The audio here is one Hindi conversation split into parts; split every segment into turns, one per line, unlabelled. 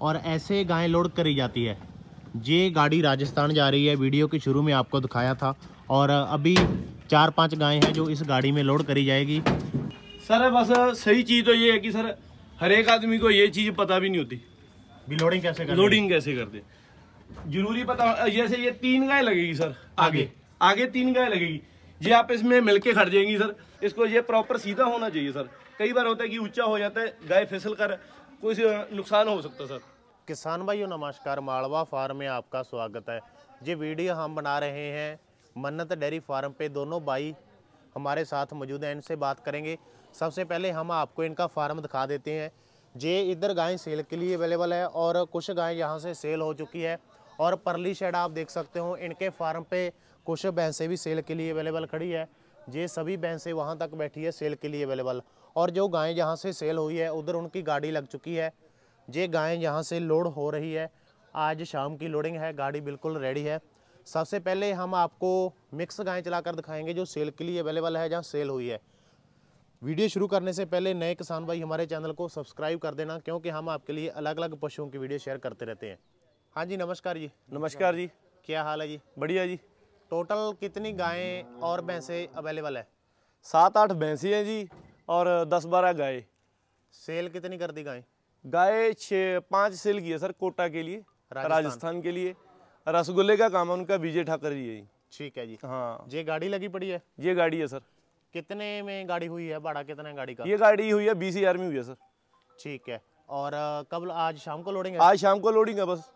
और ऐसे गाय लोड करी जाती है ये गाड़ी राजस्थान जा रही है वीडियो के शुरू में आपको दिखाया था और अभी चार पांच गाय हैं जो इस गाड़ी में लोड करी जाएगी
सर बस सही चीज़ तो ये है कि सर हर एक आदमी को ये चीज़ पता भी नहीं होती भी लोडिंग
कैसे कर लोडिंग
कैसे करते जरूरी पता जैसे ये तीन गाय लगेगी सर आगे आगे तीन गाय लगेगी ये आप इसमें मिलके खड़ जाएंगी सर इसको ये प्रॉपर सीधा होना चाहिए सर कई बार होता है कि ऊंचा हो जाता है गाय फिसल कर कोई नुकसान हो सकता सर
किसान भाइयों नमस्कार मालवा फार्म में आपका स्वागत है ये वीडियो हम बना रहे हैं मन्नत डेयरी फार्म पे दोनों भाई हमारे साथ मौजूद हैं इनसे बात करेंगे सबसे पहले हम आपको इनका फार्म दिखा देते हैं ये इधर गाय सेल के लिए अवेलेबल है और कुछ गाय यहाँ से सेल हो चुकी है और परली शेड आप देख सकते हो इनके फार्म पे कुछ भैंसें भी सेल के लिए अवेलेबल खड़ी है ये सभी भैंसें वहाँ तक बैठी है सेल के लिए अवेलेबल और जो गायें जहाँ से सेल हुई है उधर उनकी गाड़ी लग चुकी है ये गायें यहाँ से लोड हो रही है आज शाम की लोडिंग है गाड़ी बिल्कुल रेडी है सबसे पहले हम आपको मिक्स गायें चलाकर दिखाएंगे जो सेल के लिए अवेलेबल है जहाँ सेल हुई है वीडियो शुरू करने से पहले नए किसान भाई हमारे चैनल को सब्सक्राइब कर देना क्योंकि हम आपके लिए अलग अलग पशुओं की वीडियो शेयर करते रहते हैं हाँ जी नमस्कार जी नमस्कार जी क्या हाल है जी बढ़िया जी टोटल कितनी गायें और भैंसें अवेलेबल है सात आठ भैंसी हैं जी और
दस बारह गाय सेल कितनी कर दी गाय गाय छः पाँच सेल की है सर कोटा के लिए राजस्थान, राजस्थान के लिए रसगुल्ले का काम है उनका विजय ठाकर जी है
ठीक है जी हाँ ये गाड़ी लगी पड़ी है ये गाड़ी है सर कितने में गाड़ी हुई है भाड़ा कितना गाड़ी का ये गाड़ी
हुई है बीस हजार में हुई है सर ठीक है
और कब आज शाम को लोडिंग है आज
शाम को लोडिंग है बस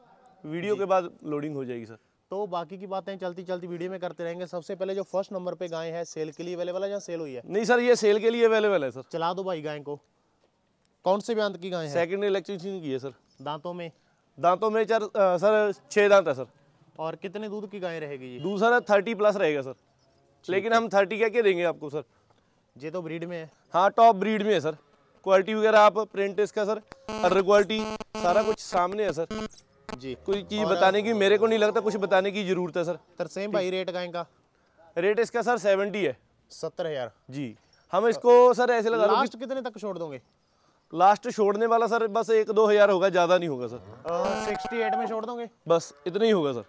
वीडियो के बाद लोडिंग हो जाएगी सर
तो बाकी की बातें चलती चलती वीडियो में करते रहेंगे सबसे पहले जो फर्स्ट नंबर पे गाय है सेल के लिए अवेलेबल है या सेल हुई है
नहीं सर ये सेल के लिए अवेलेबल है सर
चला दो भाई गाय को कौन से भी की गाय सेकेंड सेकंड इलेक्ट्रीशियन की है सर दांतों में
दांतों में चार सर छः दांत है सर और कितने दूध की गाय रहेगी दूसरा थर्टी प्लस रहेगा सर लेकिन हम थर्टी क्या क्या देंगे आपको सर ये तो ब्रीड में है हाँ टॉप ब्रीड में है सर क्वालिटी वगैरह आप प्रिंट इसका सर अदर क्वालिटी सारा कुछ सामने है सर जी कोई चीज़ बताने की मेरे को नहीं लगता कुछ बताने की ज़रूरत है सर तरसेम भाई रेट का इनका रेट इसका सर सेवेंटी है सत्तर हज़ार जी हम इसको सर ऐसे लगा लास्ट कितने तक छोड़ दोगे लास्ट छोड़ने वाला सर बस एक दो हज़ार होगा ज़्यादा नहीं होगा सर
सिक्सटी एट में छोड़ दोगे
बस इतना ही होगा सर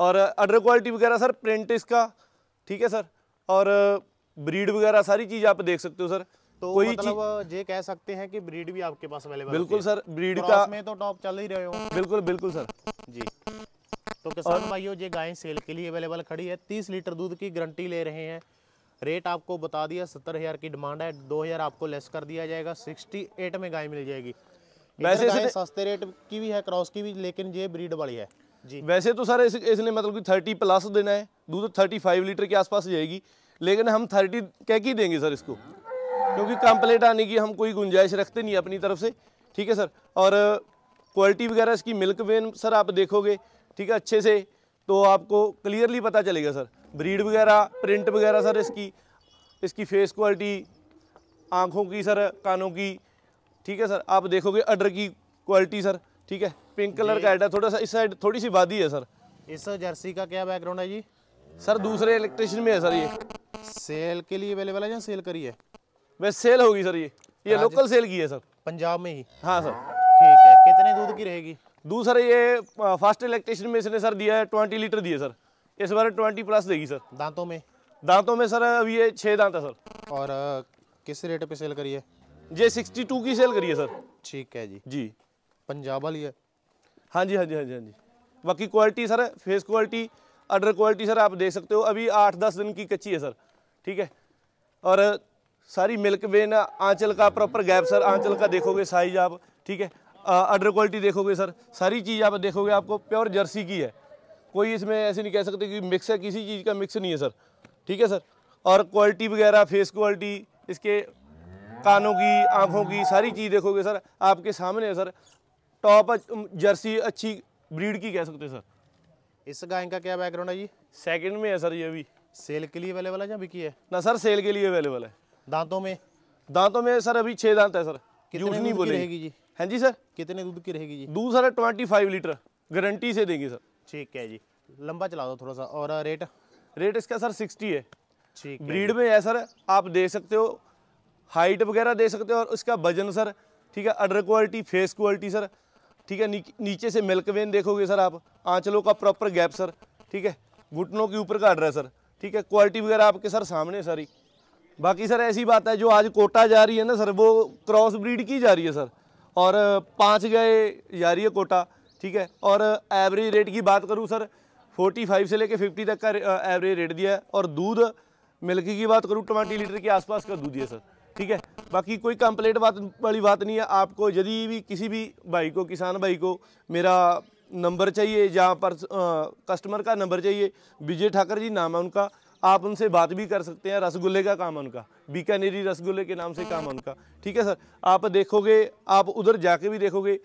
और अडर क्वालिटी वगैरह सर प्रिंट इसका ठीक है सर और ब्रीड वगैरह सारी चीज़ आप देख सकते हो सर तो कोई मतलब
ये कह सकते हैं कि ब्रीड भी आपके पास अवेलेबल बिल्कुल सर ब्रीड तो का में तो टॉप चल ही रहे हो
बिल्कुल बिल्कुल सर जी
तो किसान भाइयों ये गाय सेल के लिए अवेलेबल खड़ी है तीस लीटर दूध की गारंटी ले रहे हैं रेट आपको बता दिया सत्तर हज़ार की डिमांड है दो हज़ार आपको लेस कर दिया जाएगा सिक्सटी एट में गाय मिल जाएगी वैसे इसने... सस्ते रेट की भी है
क्रॉस की भी लेकिन ये ब्रीड वाली है जी वैसे तो सर इस, इसने मतलब कि थर्टी प्लस देना है दूध थर्टी फाइव लीटर के आसपास जाएगी लेकिन हम थर्टी कह के देंगे सर इसको क्योंकि कंप्लेट आने की हम कोई गुंजाइश रखते नहीं अपनी तरफ से ठीक है सर और क्वालिटी वगैरह इसकी मिल्क वेन सर आप देखोगे ठीक है अच्छे से तो आपको क्लियरली पता चलेगा सर ब्रीड वगैरह प्रिंट वगैरह सर इसकी इसकी फेस क्वालिटी आँखों की सर कानों की ठीक है सर आप देखोगे अडर की क्वालिटी सर ठीक है पिंक कलर का हेड है थोड़ा सा इस साइड थोड़ी सी वादी है सर
इस जर्सी का क्या बैकग्राउंड है जी सर दूसरे इलेक्ट्रिशियन में है सर ये सेल के लिए अवेलेबल है या सेल करिए वैसे सेल
होगी सर ये ये लोकल सेल की है सर पंजाब में ही हाँ सर ठीक है कितने दूध की रहेगी दूध सर ये फास्ट इलेक्ट्रेशन में इसने सर दिया है ट्वेंटी लीटर दिए सर इस बार ट्वेंटी प्लस देगी सर दांतों में दांतों में सर अभी ये छः दांत है सर और किस रेट पे सेल करिए जे सिक्सटी टू की सेल करिए सर ठीक है जी जी पंजाब वाली है हाँ जी हाँ जी हाँ जी हाँ जी बाकी quality sir face quality udder quality sir आप देख सकते हो अभी आठ दस दिन की कच्ची है सर ठीक है और सारी मिल्क वेन आंचल का प्रॉपर गैप सर आंचल का देखोगे साइज आप ठीक है अडर क्वालिटी देखोगे सर सारी चीज़ आप देखोगे आपको प्योर जर्सी की है कोई इसमें ऐसे नहीं कह सकते कि मिक्स है किसी चीज़ का मिक्स नहीं है सर ठीक है सर और क्वालिटी वगैरह फेस क्वालिटी इसके कानों की आँखों की सारी चीज़ देखोगे सर आपके सामने है सर टॉप जर्सी अच्छी ब्रीड की कह सकते सर
इस गाय का क्या बैकग्राउंड है जी सेकेंड में है
सर ये भी सेल के लिए अवेलेबल है या बिकी है ना सर सेल के लिए अवेलेबल है दांतों में दांतों में सर अभी छः दांत है सर कितने नहीं बोले रहेगी जी हाँ जी सर कितने दूध की रहेगी जी दूध sir twenty five litre guarantee से देंगे सर ठीक है जी लंबा चला दो थोड़ा सा और रेट रेट इसका सर सिक्सटी है ठीक ब्रीड में है सर आप दे सकते हो हाइट वगैरह दे सकते हो और उसका वजन सर ठीक है udder quality face quality sir ठीक है नी, नीचे से मिल्क वेन देखोगे सर आप आंचलों का प्रॉपर गैप सर ठीक है घुटनों के ऊपर का अडर है सर ठीक है क्वालिटी वगैरह आपके सर सामने सारी बाकी सर ऐसी बात है जो आज कोटा जा रही है ना सर वो क्रॉस ब्रीड की जा रही है सर और पाँच गए जा रही है कोटा ठीक है और एवरेज रेट की बात करूँ सर 45 से लेके 50 तक का एवरेज रेट दिया है और दूध मिल्क की बात करूँ ट्वेंटी लीटर के आसपास का दूध दिया सर ठीक है बाकी कोई कंप्लेट बात वाली बात नहीं है आपको यदि भी किसी भी भाई को किसान भाई को मेरा नंबर चाहिए जहाँ पर आ, कस्टमर का नंबर चाहिए विजय ठाकर जी नाम है उनका आप उनसे बात भी कर सकते हैं रसगुल्ले का काम उनका बीकानेरी रसगुल्ले के नाम से काम हाँ। उनका ठीक है सर आप देखोगे आप उधर जाके भी देखोगे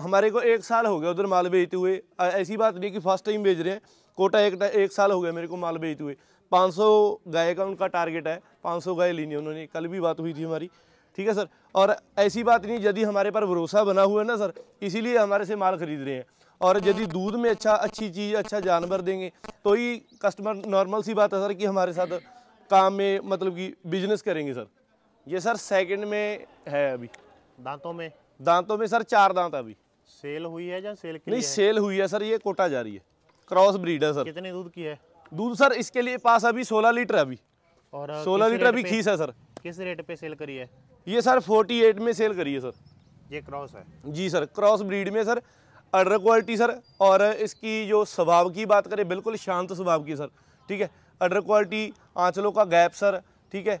हमारे को एक साल हो गया उधर माल बेचते हुए ऐसी बात नहीं कि फर्स्ट टाइम भेज रहे हैं कोटा एक एक साल हो गया मेरे को माल बेचते हुए 500 गाय का उनका टारगेट है 500 गाय लेनी उन्होंने कल भी बात हुई थी हमारी ठीक है सर और ऐसी बात नहीं यदि हमारे पर भरोसा बना हुआ है ना सर इसीलिए हमारे से माल खरीद रहे हैं और यदि दूध में अच्छा अच्छी चीज़ अच्छा जानवर देंगे तो ही कस्टमर नॉर्मल सी बात है सर कि हमारे साथ काम में मतलब कि बिजनेस करेंगे सर ये सर सेकंड में है अभी दांतों में दांतों में सर चार दांत अभी सेल हुई है या सेल के नहीं सेल हुई है सर ये कोटा जा रही है क्रॉस ब्रीड है सर कितने दूध की है दूध सर इसके लिए पास अभी सोलह लीटर अभी
और सोलह लीटर अभी खीस है सर किस रेट पे सेल करी है
ये सर 48 में सेल करिए सर ये क्रॉस है जी सर क्रॉस ब्रीड में सर अर्डर क्वालिटी सर और इसकी जो स्वभाव की बात करें बिल्कुल शांत स्वभाव की सर ठीक है अर्डर क्वालिटी आंचलों का गैप सर ठीक है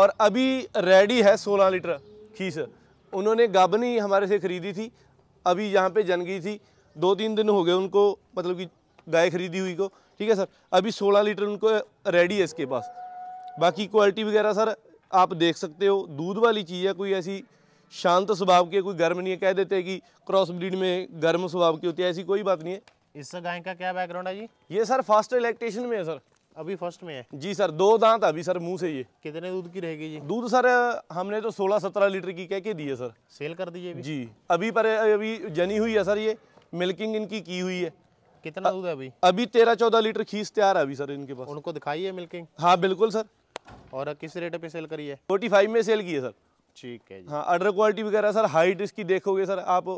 और अभी रेडी है 16 लीटर सर उन्होंने गाबनी हमारे से खरीदी थी अभी यहाँ पे जन गई थी दो तीन दिन हो गए उनको मतलब कि गाय खरीदी हुई को ठीक है सर अभी 16 लीटर उनको रेडी है इसके पास बाकी क्वालिटी वगैरह सर आप देख सकते हो दूध वाली चीज़ है कोई ऐसी शांत स्वभाव की कोई गर्म नहीं है कह देते हैं कि क्रॉस ब्रीड में गर्म स्वभाव की होती है ऐसी कोई बात नहीं है
इस गाय का क्या बैकग्राउंड है जी
ये सर फर्स्ट इलेक्ट्रेशन में है सर अभी फर्स्ट में है जी सर दो दांत अभी सर मुंह से ये कितने दूध की रहेगी जी दूध सर हमने तो 16-17 लीटर की कह के दी है सर सेल कर दीजिए जी अभी पर अभी जनी हुई है सर ये मिल्किंग इनकी की हुई है कितना दूध है अभी अभी तेरह चौदह लीटर खीस तैयार है अभी सर इनके पास उनको है मिल्किंग हाँ बिल्कुल सर
और किस रेट पे सेल करी है
फोर्टी फाइव में सेल की है सर ठीक है हाँ अडर क्वालिटी वगैरह सर हाइट इसकी देखोगे सर आप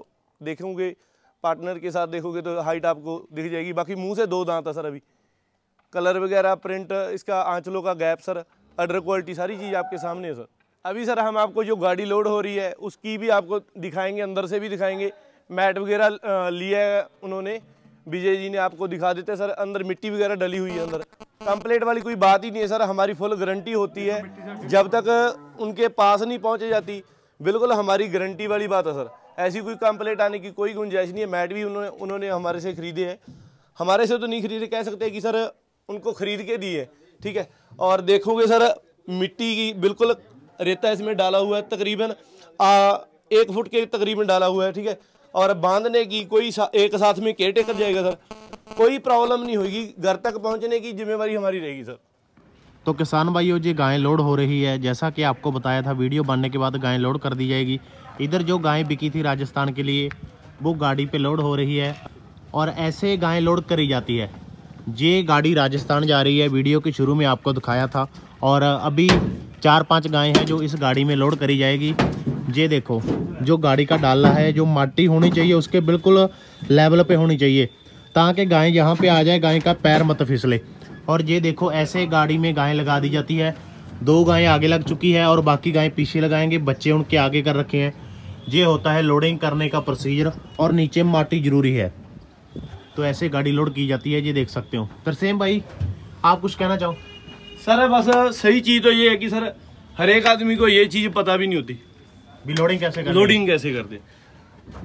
देखोगे पार्टनर के साथ देखोगे तो हाइट आपको दिख जाएगी बाकी मुंह से दो दांत है सर अभी कलर वगैरह प्रिंट इसका आंचलों का गैप सर अडर क्वालिटी सारी चीज़ आपके सामने है सर अभी सर हम आपको जो गाड़ी लोड हो रही है उसकी भी आपको दिखाएंगे अंदर से भी दिखाएंगे मैट वगैरह लिया है उन्होंने विजय जी ने आपको दिखा देते सर अंदर मिट्टी वगैरह डली हुई है अंदर कंप्लेट वाली कोई बात ही नहीं है सर हमारी फुल गारंटी होती है जब तक उनके पास नहीं पहुँच जाती बिल्कुल हमारी गारंटी वाली बात है सर ऐसी कोई कंप्लेट आने की कोई गुंजाइश नहीं है मैट भी उन्होंने उन्होंने हमारे से खरीदे हैं हमारे से तो नहीं खरीदे कह सकते कि सर उनको खरीद के दिए ठीक है और देखोगे सर मिट्टी की बिल्कुल रेता इसमें डाला हुआ है तकरीबन आ, एक फुट के तकरीबन डाला हुआ है ठीक है और बांधने की कोई सा, एक साथ में केयर टेकर जाएगा सर कोई प्रॉब्लम नहीं होगी घर तक पहुंचने की जिम्मेवारी हमारी रहेगी सर
तो किसान भाइयों जी गायें लोड हो रही है जैसा कि आपको बताया था वीडियो बनने के बाद गायें लोड कर दी जाएगी इधर जो गायें बिकी थी राजस्थान के लिए वो गाड़ी पे लोड हो रही है और ऐसे गायें लोड करी जाती है ये गाड़ी राजस्थान जा रही है वीडियो के शुरू में आपको दिखाया था और अभी चार पाँच गायें हैं जो इस गाड़ी में लोड करी जाएगी ये देखो जो गाड़ी का डाला है जो माटी होनी चाहिए उसके बिल्कुल लेवल पे होनी चाहिए ताकि गाय यहाँ पे आ जाए गाय का पैर मत फिसले और ये देखो ऐसे गाड़ी में गाय लगा दी जाती है दो गायें आगे लग चुकी है और बाकी गायें पीछे लगाएंगे बच्चे उनके आगे कर रखे हैं ये होता है लोडिंग करने का प्रोसीजर और नीचे माटी जरूरी है तो ऐसे गाड़ी लोड की जाती है ये देख सकते हो तरसेम भाई आप कुछ कहना
चाहो सर बस सही चीज़ तो ये है कि सर हर एक आदमी को ये चीज़ पता भी नहीं होती भी लोडिंग कैसे कर लोडिंग कैसे करते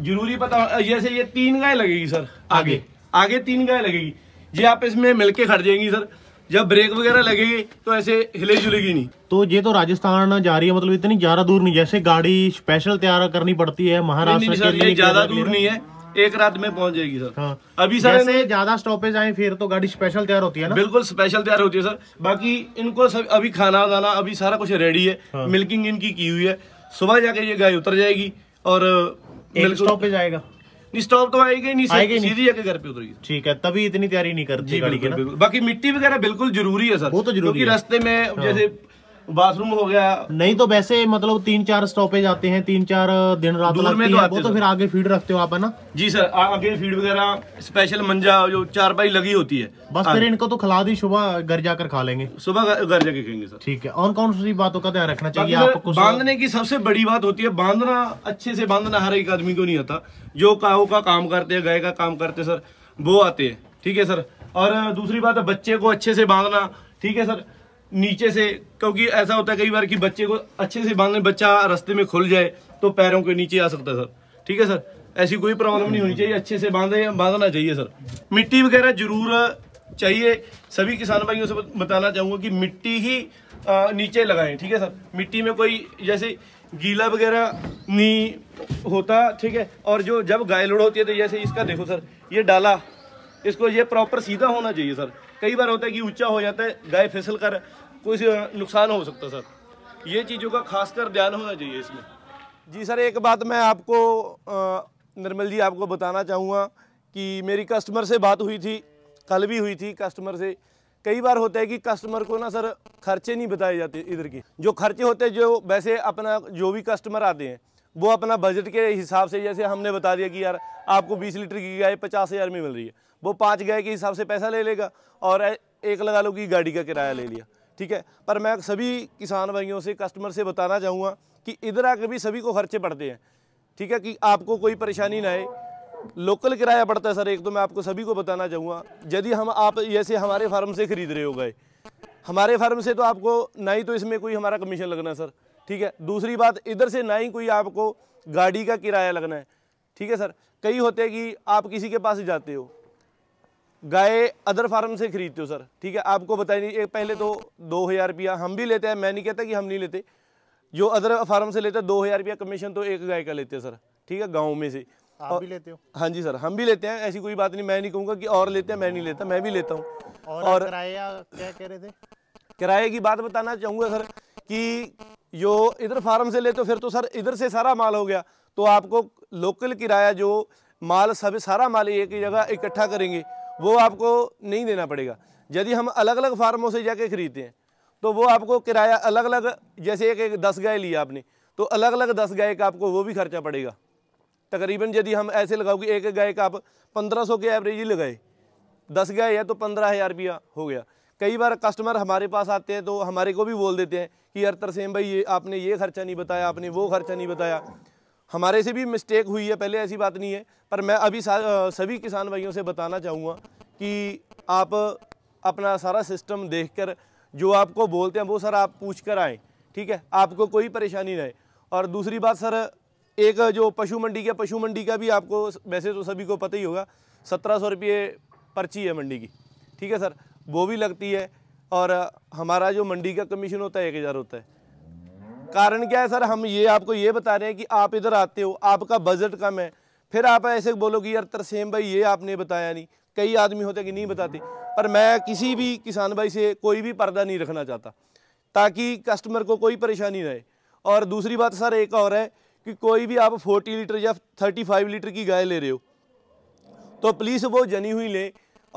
जरूरी पता जैसे ये तीन गाय लगेगी सर आगे आगे तीन गाय लगेगी ये आप इसमें मिलके खड़ जाएंगी सर जब ब्रेक वगैरह लगेगी तो ऐसे हिले जुलेगी नहीं
तो ये तो राजस्थान जा रही है मतलब इतनी ज्यादा दूर नहीं जैसे गाड़ी स्पेशल तैयार करनी पड़ती है महाराष्ट्र ज्यादा दूर नहीं
है एक रात में पहुंच जाएगी सर हाँ। अभी सर ने
ज्यादा स्टॉपेज आए फिर तो गाड़ी स्पेशल तैयार होती है ना
बिल्कुल स्पेशल तैयार होती है सर बाकी इनको सब अभी खाना वाना अभी सारा कुछ रेडी है हाँ। मिल्किंग इनकी की हुई है सुबह जाके ये गाय उतर जाएगी और एक स्टॉपेज आएगा नहीं स्टॉप तो आएगी ही नहीं आएगी सीधी जाके घर पे उतरेगी ठीक है तभी इतनी तैयारी नहीं करती गाड़ी की बाकी मिट्टी वगैरह बिल्कुल जरूरी है सर वो तो जरूरी क्योंकि रास्ते में हाँ। जैसे
बाथरूम हो गया नहीं तो वैसे मतलब तीन चार स्टॉपेज आते हैं तीन चार दिन रात में तो वो तो फिर आगे फीड रखते हो आप है ना
जी सर आगे फीड वगैरह स्पेशल मंजा जो चार पाई लगी होती है बस हाँ फिर इनको
तो खिला दी सुबह घर जाकर खा लेंगे सुबह घर जाके खेंगे सर ठीक है
और कौन सी बातों का ध्यान रखना चाहिए आपको बांधने की सबसे बड़ी बात होती है बांधना अच्छे से बांधना हर एक आदमी को नहीं आता जो काहू का काम करते है गाय का काम करते सर वो आते हैं ठीक है सर और दूसरी बात है बच्चे को अच्छे से बांधना ठीक है सर नीचे से क्योंकि ऐसा होता है कई बार कि बच्चे को अच्छे से बांधने बच्चा रास्ते में खुल जाए तो पैरों के नीचे आ सकता है सर ठीक है सर ऐसी कोई प्रॉब्लम नहीं होनी चाहिए अच्छे से बांधे बांधना चाहिए सर मिट्टी वगैरह जरूर चाहिए सभी किसान भाइयों से बताना चाहूँगा कि मिट्टी ही आ, नीचे लगाएं ठीक है सर मिट्टी में कोई जैसे गीला वगैरह नहीं होता ठीक है और जो जब गाय लोड होती है तो जैसे इसका देखो सर ये डाला इसको ये प्रॉपर सीधा होना चाहिए सर कई बार होता है कि ऊंचा हो जाता है गाय फिसल कर कोई नुकसान हो सकता सर ये चीज़ों का खासकर ध्यान होना चाहिए इसमें जी सर एक बात मैं आपको निर्मल जी आपको बताना चाहूँगा कि मेरी कस्टमर से बात हुई थी कल भी हुई थी कस्टमर से कई बार होता है कि कस्टमर को ना सर खर्चे नहीं बताए जाते इधर के जो खर्चे होते हैं जो वैसे अपना जो भी कस्टमर आते हैं वो अपना बजट के हिसाब से जैसे हमने बता दिया कि यार आपको 20 लीटर की गाय पचास हज़ार में मिल रही है वो पाँच गाय के हिसाब से पैसा ले लेगा और एक लगा लो कि गाड़ी का किराया ले लिया ठीक है पर मैं सभी किसान भाइयों से कस्टमर से बताना चाहूँगा कि इधर आकर भी सभी को खर्चे पड़ते हैं ठीक है कि आपको कोई परेशानी ना आए लोकल किराया पड़ता है सर एक तो मैं आपको सभी को बताना चाहूँगा यदि हम आप जैसे हमारे फार्म से ख़रीद रहे हो गए हमारे फार्म से तो आपको ना ही तो इसमें कोई हमारा कमीशन लगना सर ठीक है दूसरी बात इधर से ना ही कोई आपको गाड़ी का किराया लगना है ठीक है सर कई होते हैं कि आप किसी के पास जाते हो गाय अदर फार्म से खरीदते हो सर ठीक है आपको बताया नहीं पहले तो दो हज़ार रुपया हम भी लेते हैं मैं नहीं कहता कि हम नहीं लेते जो अदर फार्म से लेते हैं दो हज़ार रुपया कमीशन तो एक गाय का लेते हैं सर ठीक है गाँव में से आप और, भी लेते हो हाँ जी सर हम भी लेते हैं ऐसी कोई बात नहीं मैं नहीं कहूँगा कि और लेते हैं मैं नहीं लेता मैं भी लेता हूँ
और, किराया क्या कह रहे
थे किराए की बात बताना चाहूँगा सर कि जो इधर फार्म से लेते हो फिर तो सर इधर से सारा माल हो गया तो आपको लोकल किराया जो माल सब सारा माल एक जगह इकट्ठा करेंगे वो आपको नहीं देना पड़ेगा यदि हम अलग अलग फार्मों से जाके ख़रीदते हैं तो वो आपको किराया अलग अलग जैसे एक एक दस गाय लिया आपने तो अलग अलग दस गाय का आपको वो भी खर्चा पड़ेगा तकरीबन यदि हम ऐसे लगाओ कि एक गाय का आप पंद्रह सौ के एवरेज ही लगाए दस गाय है तो पंद्रह हज़ार रुपया हो गया कई बार कस्टमर हमारे पास आते हैं तो हमारे को भी बोल देते हैं कि यार तरसेम भाई ये आपने ये खर्चा नहीं बताया आपने वो खर्चा नहीं बताया हमारे से भी मिस्टेक हुई है पहले ऐसी बात नहीं है पर मैं अभी सभी किसान भाइयों से बताना चाहूँगा कि आप अपना सारा सिस्टम देखकर जो आपको बोलते हैं वो सर आप पूछ कर आएँ ठीक है आपको कोई परेशानी रहे और दूसरी बात सर एक जो पशु मंडी का पशु मंडी का भी आपको वैसे तो सभी को पता ही होगा सत्रह सौ रुपये पर्ची है मंडी की ठीक है सर वो भी लगती है और हमारा जो मंडी का कमीशन होता है एक हज़ार होता है कारण क्या है सर हम ये आपको ये बता रहे हैं कि आप इधर आते हो आपका बजट कम है फिर आप ऐसे बोलोगे यार तरसेम भाई ये आपने बताया नहीं कई आदमी होते कि नहीं बताते पर मैं किसी भी किसान भाई से कोई भी पर्दा नहीं रखना चाहता ताकि कस्टमर को कोई परेशानी रहे और दूसरी बात सर एक और है कि कोई भी आप 40 लीटर या 35 लीटर की गाय ले रहे हो तो प्लीज़ वो जनी हुई लें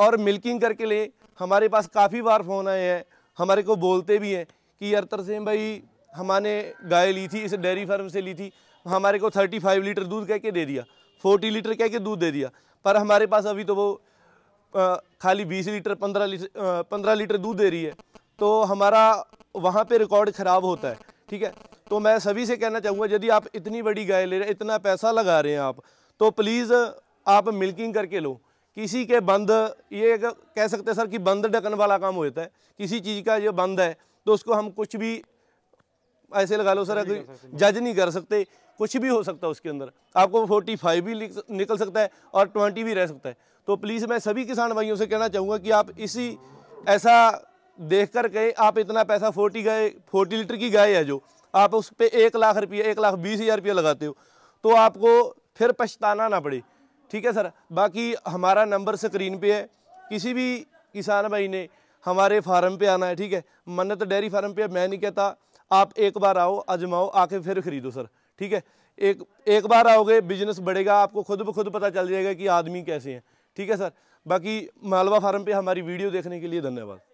और मिल्किंग करके लें हमारे पास काफ़ी बार फ़ोन आए हैं हमारे को बोलते भी हैं कि यार तरसेम भाई हमारे गाय ली थी इसे डेयरी फार्म से ली थी हमारे को 35 लीटर दूध कह के दे दिया 40 लीटर कह के दूध दे दिया पर हमारे पास अभी तो वो आ, खाली 20 लीटर 15 लीटर पंद्रह लीटर दूध दे रही है तो हमारा वहाँ पे रिकॉर्ड ख़राब होता है ठीक है तो मैं सभी से कहना चाहूँगा यदि आप इतनी बड़ी गाय ले रहे हैं इतना पैसा लगा रहे हैं आप तो प्लीज़ आप मिल्किंग करके लो किसी के बंद ये कह सकते हैं सर कि बंद ढकन वाला काम होता है किसी चीज़ का जो बंद है तो उसको हम कुछ भी ऐसे लगा लो सर जज नहीं कर सकते कुछ भी हो सकता है उसके अंदर आपको फोर्टी फाइव भी निकल सकता है और ट्वेंटी भी रह सकता है तो प्लीज़ मैं सभी किसान भाइयों से कहना चाहूँगा कि आप इसी ऐसा देख कर के आप इतना पैसा फोर्टी गाय फोर्टी लीटर की गाय है जो आप उस पर एक लाख रुपया एक लाख बीस हज़ार रुपया लगाते हो तो आपको फिर पछताना ना पड़े ठीक है सर बाकी हमारा नंबर स्क्रीन पे है किसी भी किसान भाई ने हमारे फार्म पे आना है ठीक है मन्नत डेयरी फार्म पे मैं नहीं कहता आप एक बार आओ आजमाओ आके फिर खरीदो सर ठीक है एक एक बार आओगे बिजनेस बढ़ेगा आपको खुद ब खुद पता चल जाएगा कि आदमी कैसे हैं ठीक है सर बाकी मालवा फार्म पे हमारी वीडियो देखने के लिए धन्यवाद